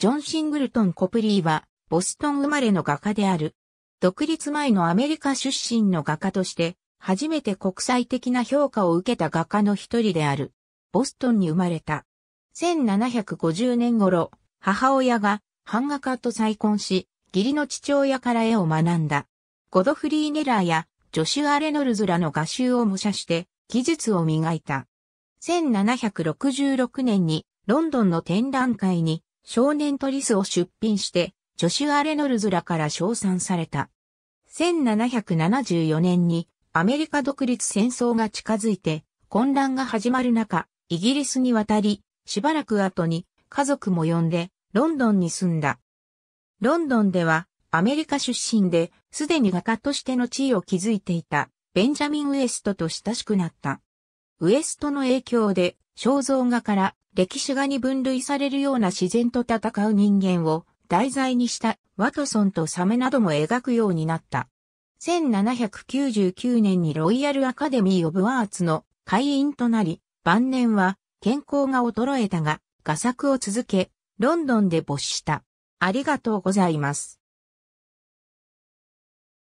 ジョン・シングルトン・コプリーは、ボストン生まれの画家である。独立前のアメリカ出身の画家として、初めて国際的な評価を受けた画家の一人である。ボストンに生まれた。1750年頃、母親が版画家と再婚し、義理の父親から絵を学んだ。ゴドフリー・ネラーやジョシュア・レノルズらの画集を模写して技術を磨いた。1766年にロンドンの展覧会に少年トリスを出品して、ジョシュア・レノルズらから称賛された。1774年にアメリカ独立戦争が近づいて混乱が始まる中、イギリスに渡り、しばらく後に家族も呼んでロンドンに住んだ。ロンドンではアメリカ出身で、すでに画家としての地位を築いていたベンジャミン・ウエストと親しくなった。ウエストの影響で肖像画から歴史画に分類されるような自然と戦う人間を題材にしたワトソンとサメなども描くようになった。1799年にロイヤルアカデミー・オブ・アーツの会員となり、晩年は健康が衰えたが、画作を続け、ロンドンで没した。ありがとうございます。